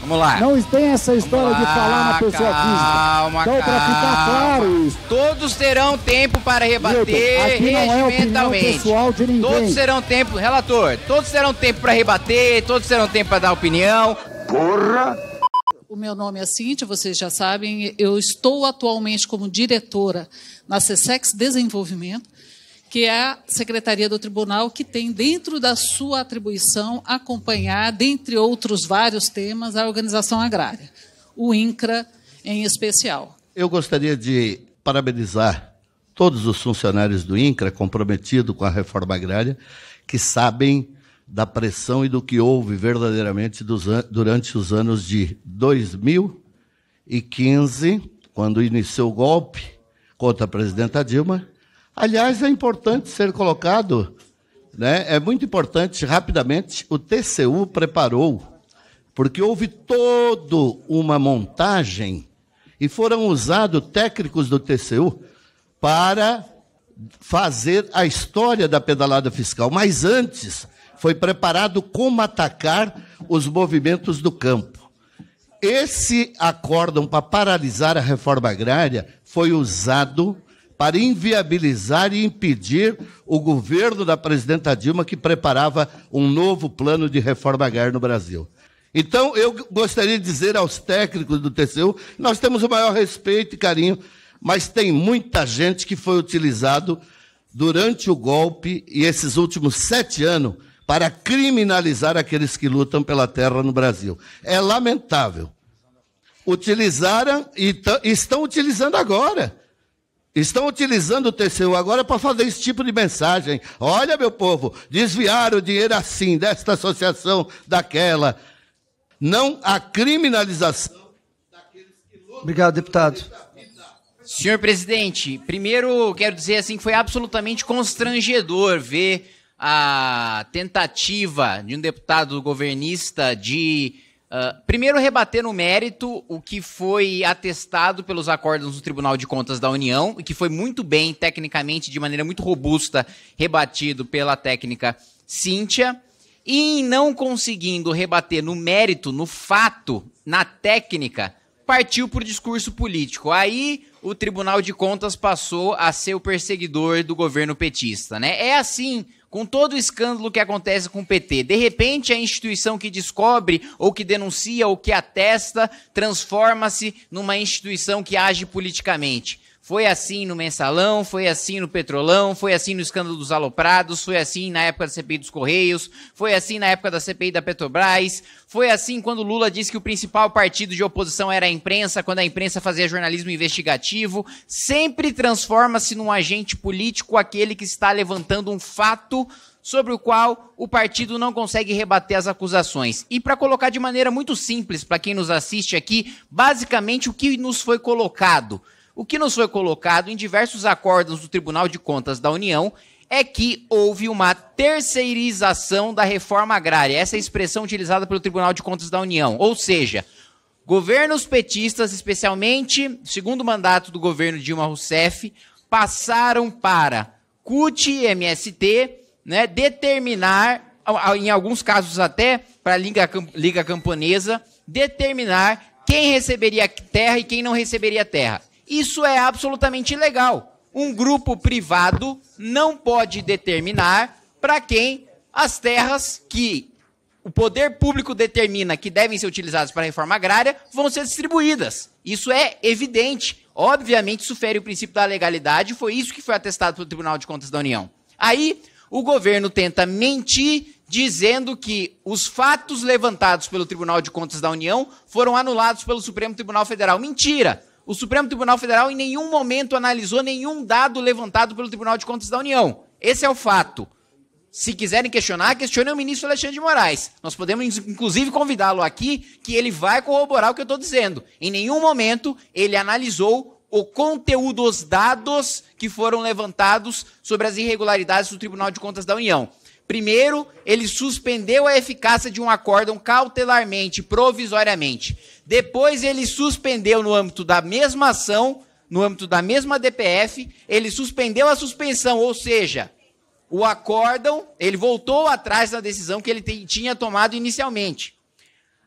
Vamos lá. Não tem essa história lá, de falar na pessoa calma, física. Então, para ficar claro isso. Todos terão tempo para rebater é regimentalmente. É todos terão tempo, relator, todos terão tempo para rebater, todos terão tempo para dar opinião. Porra! O meu nome é Cintia, vocês já sabem. Eu estou atualmente como diretora na Sessex Desenvolvimento que é a Secretaria do Tribunal, que tem dentro da sua atribuição acompanhar, dentre outros vários temas, a organização agrária, o INCRA em especial. Eu gostaria de parabenizar todos os funcionários do INCRA comprometidos com a reforma agrária, que sabem da pressão e do que houve verdadeiramente durante os anos de 2015, quando iniciou o golpe contra a presidenta Dilma, Aliás, é importante ser colocado, né? é muito importante, rapidamente, o TCU preparou, porque houve toda uma montagem e foram usados técnicos do TCU para fazer a história da pedalada fiscal. Mas antes, foi preparado como atacar os movimentos do campo. Esse acórdão para paralisar a reforma agrária foi usado para inviabilizar e impedir o governo da presidenta Dilma que preparava um novo plano de reforma agrária no Brasil. Então, eu gostaria de dizer aos técnicos do TCU, nós temos o maior respeito e carinho, mas tem muita gente que foi utilizado durante o golpe e esses últimos sete anos para criminalizar aqueles que lutam pela terra no Brasil. É lamentável. Utilizaram e estão utilizando agora. Estão utilizando o TCU agora para fazer esse tipo de mensagem. Olha, meu povo, desviaram o dinheiro assim, desta associação, daquela. Não a criminalização Obrigado, deputado. Senhor presidente, primeiro quero dizer assim que foi absolutamente constrangedor ver a tentativa de um deputado governista de Uh, primeiro, rebater no mérito o que foi atestado pelos acordos do Tribunal de Contas da União, e que foi muito bem, tecnicamente, de maneira muito robusta, rebatido pela técnica Cíntia. E em não conseguindo rebater no mérito, no fato, na técnica, partiu por discurso político. Aí o Tribunal de Contas passou a ser o perseguidor do governo petista, né? É assim com todo o escândalo que acontece com o PT. De repente, a instituição que descobre, ou que denuncia, ou que atesta, transforma-se numa instituição que age politicamente. Foi assim no mensalão, foi assim no petrolão, foi assim no escândalo dos aloprados, foi assim na época da CPI dos Correios, foi assim na época da CPI da Petrobras, foi assim quando Lula disse que o principal partido de oposição era a imprensa, quando a imprensa fazia jornalismo investigativo. Sempre transforma-se num agente político aquele que está levantando um fato sobre o qual o partido não consegue rebater as acusações. E para colocar de maneira muito simples para quem nos assiste aqui, basicamente o que nos foi colocado o que nos foi colocado em diversos acordos do Tribunal de Contas da União é que houve uma terceirização da reforma agrária, essa é expressão utilizada pelo Tribunal de Contas da União. Ou seja, governos petistas, especialmente segundo mandato do governo Dilma Rousseff, passaram para CUT e MST né, determinar, em alguns casos até para a Liga, Liga Camponesa, determinar quem receberia terra e quem não receberia terra. Isso é absolutamente ilegal. Um grupo privado não pode determinar para quem as terras que o poder público determina que devem ser utilizadas para a reforma agrária vão ser distribuídas. Isso é evidente. Obviamente, isso fere o princípio da legalidade, foi isso que foi atestado pelo Tribunal de Contas da União. Aí, o governo tenta mentir dizendo que os fatos levantados pelo Tribunal de Contas da União foram anulados pelo Supremo Tribunal Federal. Mentira! O Supremo Tribunal Federal em nenhum momento analisou nenhum dado levantado pelo Tribunal de Contas da União. Esse é o fato. Se quiserem questionar, questionem o ministro Alexandre de Moraes. Nós podemos, inclusive, convidá-lo aqui, que ele vai corroborar o que eu estou dizendo. Em nenhum momento ele analisou o conteúdo, dos dados que foram levantados sobre as irregularidades do Tribunal de Contas da União. Primeiro, ele suspendeu a eficácia de um acórdão cautelarmente, provisoriamente. Depois ele suspendeu no âmbito da mesma ação, no âmbito da mesma DPF, ele suspendeu a suspensão, ou seja, o acórdão, ele voltou atrás da decisão que ele tinha tomado inicialmente.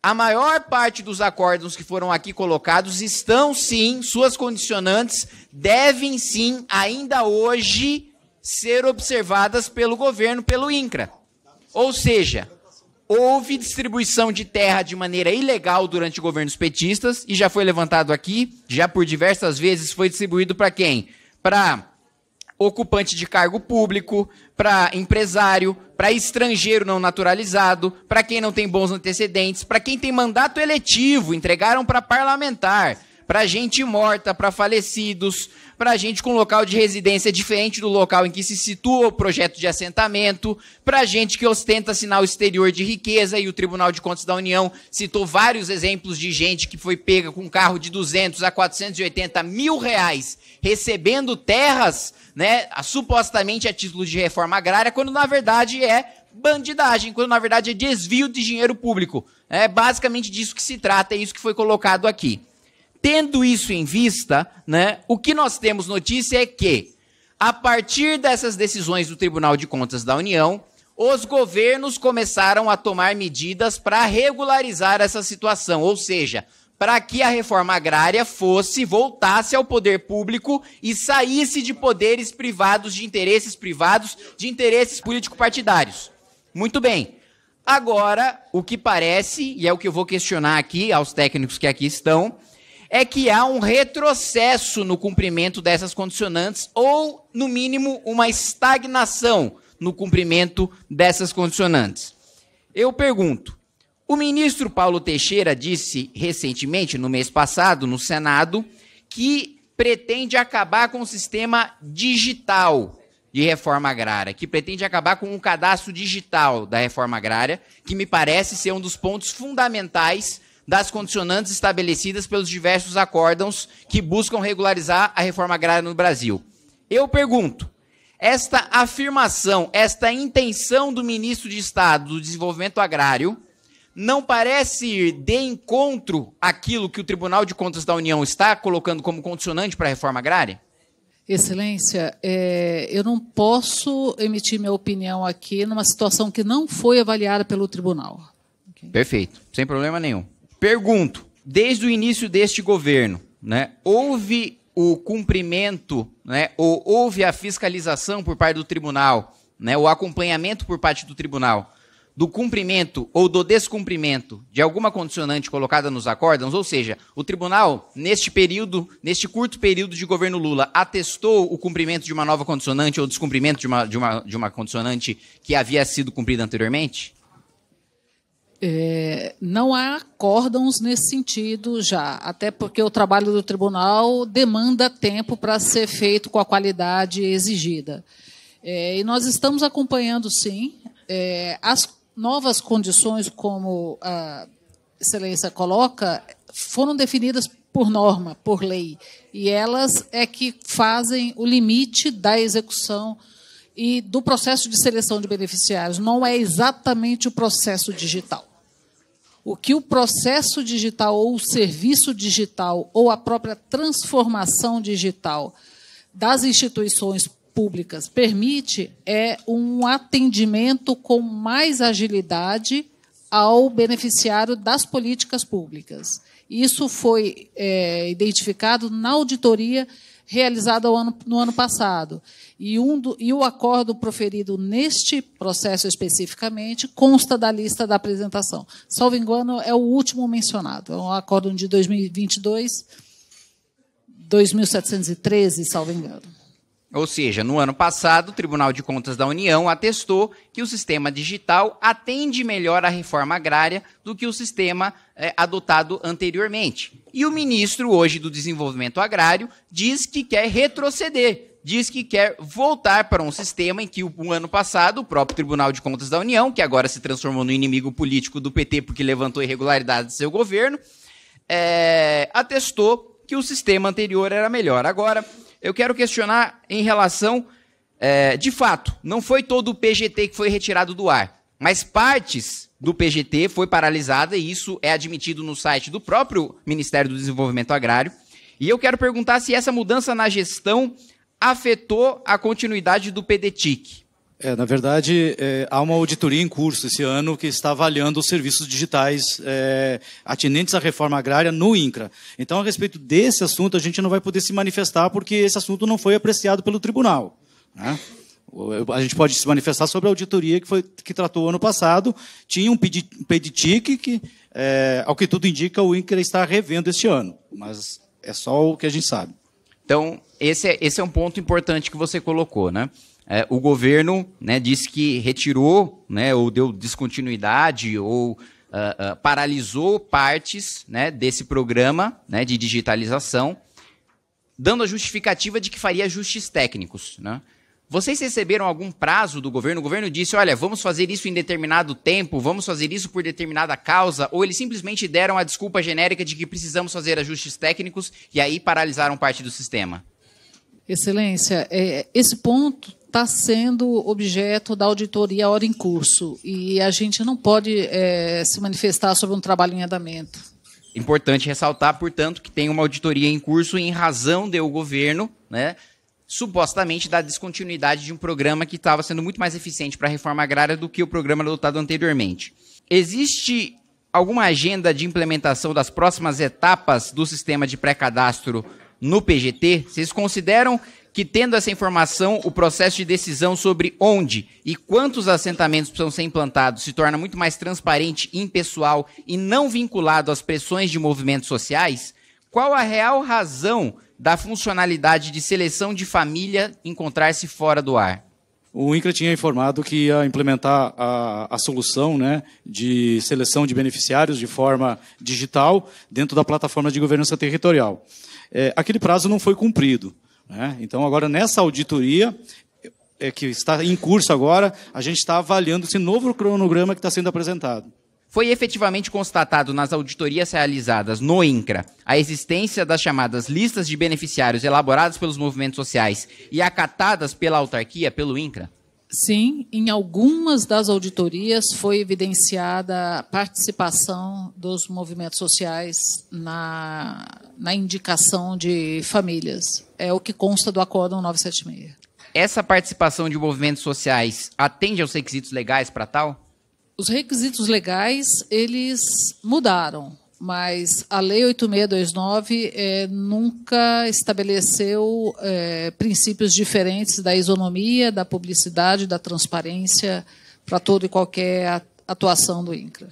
A maior parte dos acórdãos que foram aqui colocados estão sim, suas condicionantes devem sim, ainda hoje, ser observadas pelo governo, pelo INCRA. Ou seja, houve distribuição de terra de maneira ilegal durante governos petistas e já foi levantado aqui, já por diversas vezes foi distribuído para quem? Para ocupante de cargo público, para empresário, para estrangeiro não naturalizado, para quem não tem bons antecedentes, para quem tem mandato eletivo, entregaram para parlamentar para gente morta, para falecidos, para gente com local de residência diferente do local em que se situa o projeto de assentamento, para gente que ostenta sinal exterior de riqueza, e o Tribunal de Contas da União citou vários exemplos de gente que foi pega com um carro de 200 a 480 mil reais, recebendo terras, né, supostamente a título de reforma agrária, quando na verdade é bandidagem, quando na verdade é desvio de dinheiro público. É basicamente disso que se trata, é isso que foi colocado aqui. Tendo isso em vista, né, o que nós temos notícia é que, a partir dessas decisões do Tribunal de Contas da União, os governos começaram a tomar medidas para regularizar essa situação, ou seja, para que a reforma agrária fosse, voltasse ao poder público e saísse de poderes privados, de interesses privados, de interesses político-partidários. Muito bem. Agora, o que parece, e é o que eu vou questionar aqui aos técnicos que aqui estão, é que há um retrocesso no cumprimento dessas condicionantes ou, no mínimo, uma estagnação no cumprimento dessas condicionantes. Eu pergunto: o ministro Paulo Teixeira disse recentemente, no mês passado, no Senado, que pretende acabar com o sistema digital de reforma agrária, que pretende acabar com o cadastro digital da reforma agrária, que me parece ser um dos pontos fundamentais das condicionantes estabelecidas pelos diversos acórdãos que buscam regularizar a reforma agrária no Brasil. Eu pergunto: esta afirmação, esta intenção do ministro de Estado do Desenvolvimento Agrário, não parece ir de encontro àquilo que o Tribunal de Contas da União está colocando como condicionante para a reforma agrária? Excelência, é, eu não posso emitir minha opinião aqui numa situação que não foi avaliada pelo tribunal. Perfeito, sem problema nenhum. Pergunto: desde o início deste governo, né, houve o cumprimento, né, ou houve a fiscalização por parte do tribunal, né, o acompanhamento por parte do tribunal do cumprimento ou do descumprimento de alguma condicionante colocada nos acórdãos, ou seja, o tribunal, neste período, neste curto período de governo Lula, atestou o cumprimento de uma nova condicionante ou descumprimento de uma, de uma, de uma condicionante que havia sido cumprida anteriormente? É, não há acórdãos nesse sentido já, até porque o trabalho do tribunal demanda tempo para ser feito com a qualidade exigida. É, e nós estamos acompanhando, sim, é, as novas condições, como a Excelência coloca, foram definidas por norma, por lei, e elas é que fazem o limite da execução e do processo de seleção de beneficiários. Não é exatamente o processo digital o que o processo digital ou o serviço digital ou a própria transformação digital das instituições públicas permite é um atendimento com mais agilidade ao beneficiário das políticas públicas. Isso foi é, identificado na auditoria realizada ano, no ano passado. E, um do, e o acordo proferido neste processo especificamente consta da lista da apresentação. Salvo engano, é o último mencionado. É um acordo de 2022, 2.713, salvo engano. Ou seja, no ano passado, o Tribunal de Contas da União atestou que o sistema digital atende melhor à reforma agrária do que o sistema é, adotado anteriormente. E o ministro, hoje, do Desenvolvimento Agrário, diz que quer retroceder, diz que quer voltar para um sistema em que, o um ano passado, o próprio Tribunal de Contas da União, que agora se transformou no inimigo político do PT porque levantou irregularidades do seu governo, é, atestou que o sistema anterior era melhor. Agora, eu quero questionar em relação, é, de fato, não foi todo o PGT que foi retirado do ar, mas partes do PGT foi paralisada e isso é admitido no site do próprio Ministério do Desenvolvimento Agrário. E eu quero perguntar se essa mudança na gestão afetou a continuidade do PDTIC. É, na verdade, é, há uma auditoria em curso esse ano que está avaliando os serviços digitais é, atinentes à reforma agrária no INCRA. Então, a respeito desse assunto, a gente não vai poder se manifestar porque esse assunto não foi apreciado pelo tribunal. Né? A gente pode se manifestar sobre a auditoria que, foi, que tratou ano passado. Tinha um peditique que, é, ao que tudo indica, o INCRA está revendo este ano. Mas é só o que a gente sabe. Então, esse é, esse é um ponto importante que você colocou, né? é, o governo né, disse que retirou, né, ou deu descontinuidade, ou uh, uh, paralisou partes né, desse programa né, de digitalização, dando a justificativa de que faria ajustes técnicos. Né? Vocês receberam algum prazo do governo? O governo disse: olha, vamos fazer isso em determinado tempo, vamos fazer isso por determinada causa, ou eles simplesmente deram a desculpa genérica de que precisamos fazer ajustes técnicos e aí paralisaram parte do sistema? Excelência, é, esse ponto está sendo objeto da auditoria hora em curso e a gente não pode é, se manifestar sobre um trabalho em andamento. Importante ressaltar, portanto, que tem uma auditoria em curso em razão do governo, né, supostamente da descontinuidade de um programa que estava sendo muito mais eficiente para a reforma agrária do que o programa adotado anteriormente. Existe alguma agenda de implementação das próximas etapas do sistema de pré-cadastro no PGT? Vocês consideram que, tendo essa informação, o processo de decisão sobre onde e quantos assentamentos precisam ser implantados se torna muito mais transparente, impessoal e não vinculado às pressões de movimentos sociais? Qual a real razão da funcionalidade de seleção de família encontrar-se fora do ar? O INCRA tinha informado que ia implementar a, a, solução né, de seleção de beneficiários de forma digital dentro da plataforma de governança territorial. É, aquele prazo não foi cumprido. Né? Então, agora nessa auditoria é, que está em curso agora, a gente está avaliando esse novo cronograma que está sendo apresentado. Foi efetivamente constatado nas auditorias realizadas no INCRA a existência das chamadas listas de beneficiários elaboradas pelos movimentos sociais e acatadas pela autarquia, pelo INCRA? Sim, em algumas das auditorias foi evidenciada a participação dos movimentos sociais na, na indicação de famílias. É o que consta do Acórdão 976. Essa participação de movimentos sociais atende aos requisitos legais para tal? Os requisitos legais, eles mudaram mas a Lei 8629 é, eh, nunca estabeleceu é, princípios diferentes da isonomia, da publicidade, da transparência para toda e qualquer atuação do INCRA.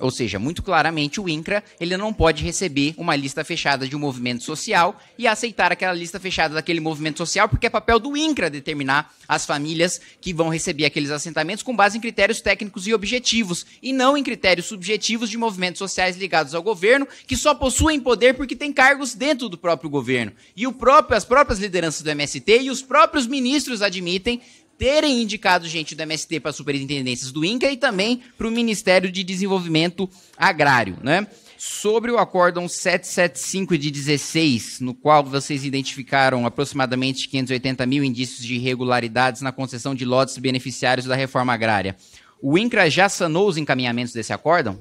Ou seja, muito claramente o INCRA ele não pode receber uma lista fechada de um movimento social e aceitar aquela lista fechada daquele movimento social, porque é papel do INCRA determinar as famílias que vão receber aqueles assentamentos com base em critérios técnicos e objetivos, e não em critérios subjetivos de movimentos sociais ligados ao governo, que só possuem poder porque têm cargos dentro do próprio governo. E o próprio, as próprias lideranças do MST e os próprios ministros admitem terem indicado gente do MST para superintendências do INCA e também para o Ministério de Desenvolvimento Agrário, né? Sobre o acórdão 775 de 16, no qual vocês identificaram aproximadamente 580 mil indícios de irregularidades na concessão de lotes beneficiários da reforma agrária, o INCRA já sanou os encaminhamentos desse acórdão?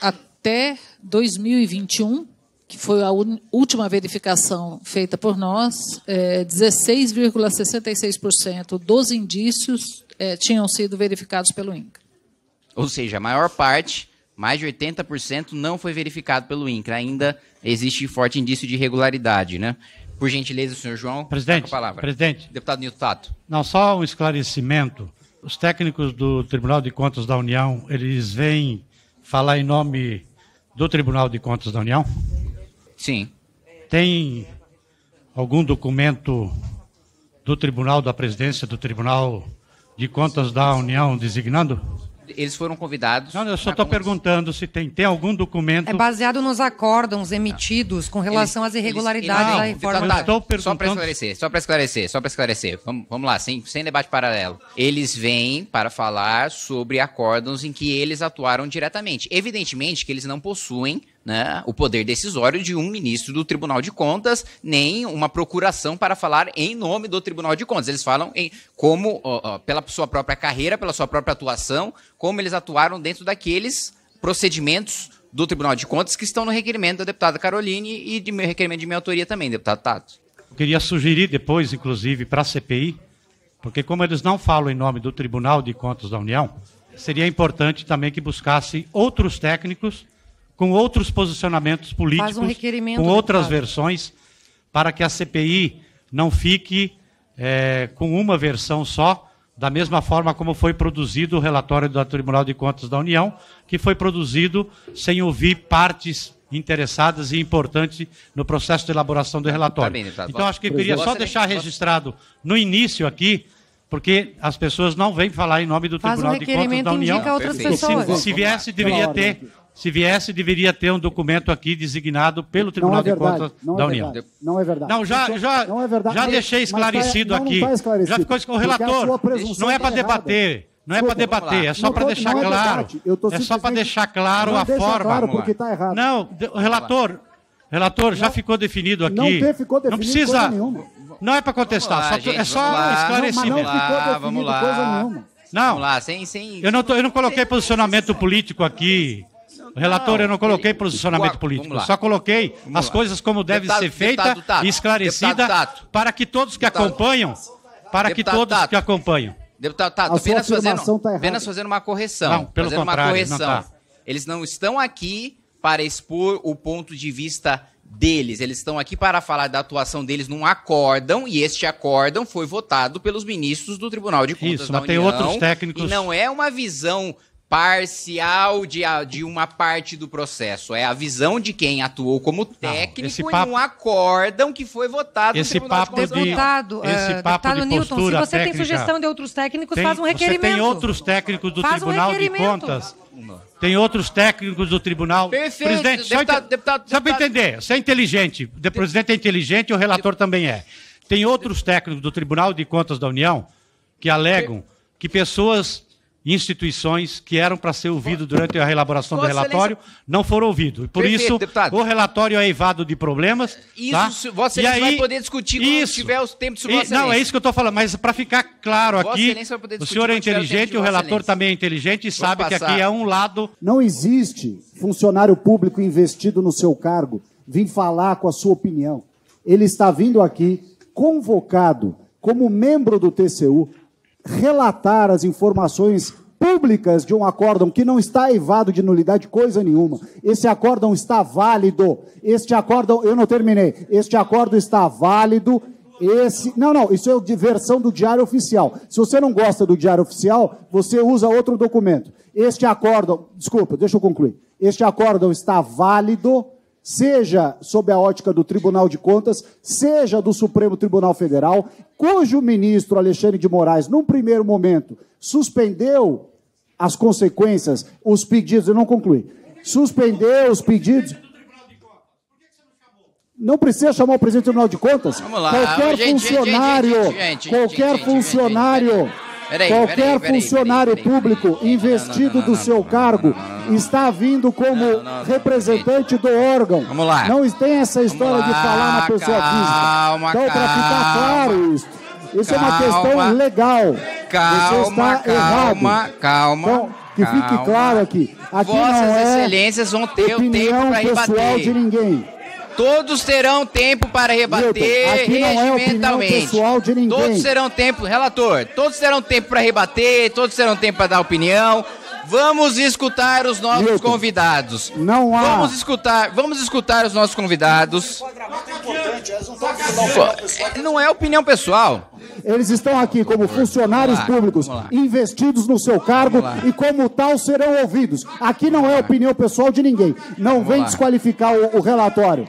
Até 2021, que foi a última verificação feita por nós, é, 16,66% dos indícios é, tinham sido verificados pelo INCRA. Ou seja, a maior parte, mais de 80%, não foi verificado pelo INCRA. Ainda existe forte indício de irregularidade, né? Por gentileza, senhor João, tá presidente, a palavra. Presidente. Deputado Nilton Tato. Não, só um esclarecimento. Os técnicos do Tribunal de Contas da União, eles vêm falar em nome do Tribunal de Contas da União? Sim. Tem algum documento do Tribunal da Presidência, do Tribunal de Contas da União designando? Eles foram convidados. Não, eu só estou ah, assim? perguntando se tem, tem algum documento. É baseado nos acórdãos emitidos com relação eles, às irregularidades eles, não, da reforma. Tá, estou perguntando... Só para esclarecer, só para esclarecer, só para esclarecer. Vamos, vamos lá, sem, sem debate paralelo. Eles vêm para falar sobre acórdãos em que eles atuaram diretamente. Evidentemente que eles não possuem né, o poder decisório de um ministro do Tribunal de Contas, nem uma procuração para falar em nome do Tribunal de Contas. Eles falam em como, pela sua própria carreira, pela sua própria atuação, como eles atuaram dentro daqueles procedimentos do Tribunal de Contas que estão no requerimento da deputada Caroline e de meu requerimento de minha autoria também, deputado Tato. Eu queria sugerir depois, inclusive, para a CPI, porque como eles não falam em nome do Tribunal de Contas da União, seria importante também que buscasse outros técnicos com outros posicionamentos políticos, um com outras versões, para que a CPI não fique é, com uma versão só, da mesma forma como foi produzido o relatório do Tribunal de Contas da União, que foi produzido sem ouvir partes interessadas e importantes no processo de elaboração do relatório. Tá bem, tá então, acho que eu queria é. só deixar registrado no início aqui, porque as pessoas não vêm falar em nome do Tribunal um de Contas da União. Se, se, viesse, deveria ter se viesse, deveria ter um documento aqui designado pelo é Tribunal é verdade, de Contas da União. Verdade, não é verdade. Não, já, é já, não é verdade, já deixei tá- esclarecido aqui. Não, não tá esclarecido, já ficou com o relator. Não é tá para debater. Não é para debater, é só para é deixar, claro, é só deixar claro. É só para deixar claro a forma. Claro porque tá errado. Não, relator, relator, já ficou definido aqui. Não, ficou definido não precisa. Não é para contestar, lá, só, gente, é só lá, esclarecimento. Vamos lá, vamos lá. Não, lá, sem, sem, eu, não tô, eu não coloquei posicionamento político aqui. Relator, não, eu não coloquei posicionamento político, só coloquei vamos as lá. coisas como deve ser feita e esclarecida para que todos que acompanham, para que todos que acompanham. Deputado Tato, apenas fazendo, tá apenas fazendo uma correção. Não, pelo fazendo contrário, correção. Não tá. Eles não estão aqui para expor o ponto de vista deles. Eles estão aqui para falar da atuação deles num acórdão, e este acórdão foi votado pelos ministros do Tribunal de Contas Isso, da mas União. Tem outros técnicos. E não é uma visão parcial de, de uma parte do processo. É a visão de quem atuou como técnico não, papo, acórdão que foi votado esse no papo de, de Deputado, uh, esse eh, papo deputado de Newton, se você técnica, tem sugestão de outros técnicos, tem, faz um requerimento. Você tem outros técnicos do faz Tribunal um de Contas. Tem outros técnicos do tribunal. Perfeito, presidente, deputado, só, deputado, só para entender, você é inteligente. O presidente é inteligente e o relator também é. Tem outros técnicos do Tribunal de Contas da União que alegam que pessoas instituições que eram para ser ouvido durante a elaboração do relatório excelência... não foram ouvidos. Por Perfeito, isso, deputado. o relatório é evado de problemas. Isso, tá? Vossa e aí, vai poder discutir quando isso, tiver os tempos Não, é isso que eu estou falando, mas para ficar claro aqui, o senhor é inteligente, o, o relator também é inteligente e Vou sabe passar. que aqui é um lado... Não existe funcionário público investido no seu cargo vir falar com a sua opinião. Ele está vindo aqui convocado como membro do TCU relatar as informações públicas de um acórdão que não está eivado de nulidade coisa nenhuma. Esse acórdão está válido. Este acórdão, eu não terminei. Este acórdão está válido. Esse, não, não, isso é de versão do Diário Oficial. Se você não gosta do Diário Oficial, você usa outro documento. Este acórdão, desculpa, deixa eu concluir. Este acórdão está válido seja sob a ótica do Tribunal de Contas, seja do Supremo Tribunal Federal, cujo ministro Alexandre de Moraes, num primeiro momento, suspendeu as consequências, os pedidos, eu não concluí, suspendeu os pedidos. Não precisa chamar o presidente do Tribunal de Contas. Lá, qualquer funcionário, qualquer funcionário Peraí, Qualquer peraí, peraí, funcionário público investido não, não, não, do seu cargo está vindo como representante do órgão. Vamos lá. Não tem essa história lá, de falar na pessoa calma, física. Então, para ficar claro isso, isso calma, é uma questão legal. Calma, Você está calma, errado. calma. Então, que fique claro aqui. Aqui Vossas não é excelências vão ter opinião o tempo pessoal de ninguém. Todos terão tempo para rebater Milton, regimentalmente. É todos terão tempo, relator, todos terão tempo para rebater, todos terão tempo para dar opinião. Vamos escutar os nossos Milton, convidados. Não há. Vamos escutar, vamos escutar os nossos convidados. Não é opinião pessoal. Eles estão aqui como funcionários lá, públicos, investidos no seu cargo e como tal serão ouvidos. Aqui não é opinião pessoal de ninguém. Não vem desqualificar o, o relatório.